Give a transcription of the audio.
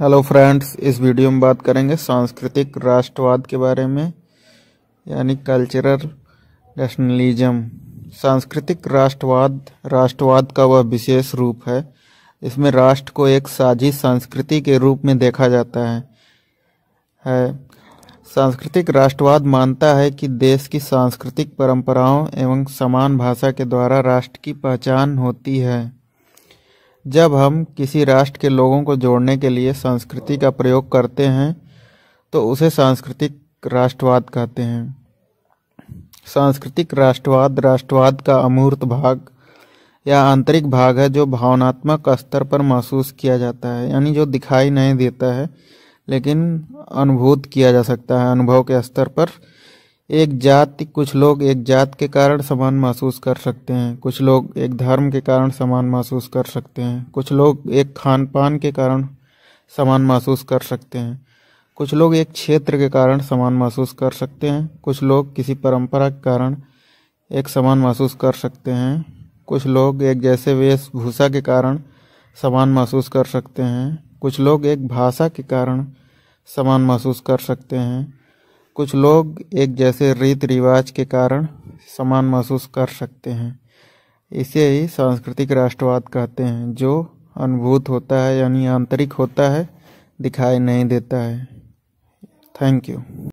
hello friends इस video में बात करेंगे सांस्कृतिक राष्ट्रवाद के बारे में यानी कल्चरल नेशनलिज्म सांस्कृतिक राष्ट्रवाद राष्ट्रवाद का वह विशेष रूप है इसमें राष्ट्र को एक साझी संस्कृति के रूप में देखा जाता है है सांस्कृतिक राष्ट्रवाद मानता है कि देश की सांस्कृतिक परंपराओं एवं समान भाषा के द्वारा राष्ट्र की पहचान होती है जब हम किसी राष्ट्र के लोगों को जोड़ने के लिए संस्कृति का प्रयोग करते हैं तो उसे सांस्कृतिक राष्ट्रवाद कहते हैं सांस्कृतिक राष्ट्रवाद राष्ट्रवाद का अमूर्त भाग या आंतरिक भाग है जो भावनात्मक स्तर पर महसूस किया जाता है यानी जो दिखाई नहीं देता है लेकिन अनुभूत किया जा सकता है अनुभव के स्तर पर एक जाति कुछ लोग एक जात के कारण समान महसूस कर सकते हैं कुछ लोग एक धर्म के कारण समान महसूस कर सकते हैं कुछ लोग एक खान पान के कारण समान महसूस कर सकते हैं कुछ लोग एक क्षेत्र के कारण समान महसूस कर सकते हैं कुछ लोग किसी परंपरा के कारण एक समान महसूस कर सकते हैं कुछ लोग एक जैसे वेशभूषा के कारण समान महसूस कर सकते हैं कुछ लोग एक भाषा के कारण समान महसूस कर सकते हैं कुछ लोग एक जैसे रीत रिवाज के कारण समान महसूस कर सकते हैं इसे ही सांस्कृतिक राष्ट्रवाद कहते हैं जो अनुभूत होता है यानी आंतरिक होता है दिखाई नहीं देता है थैंक यू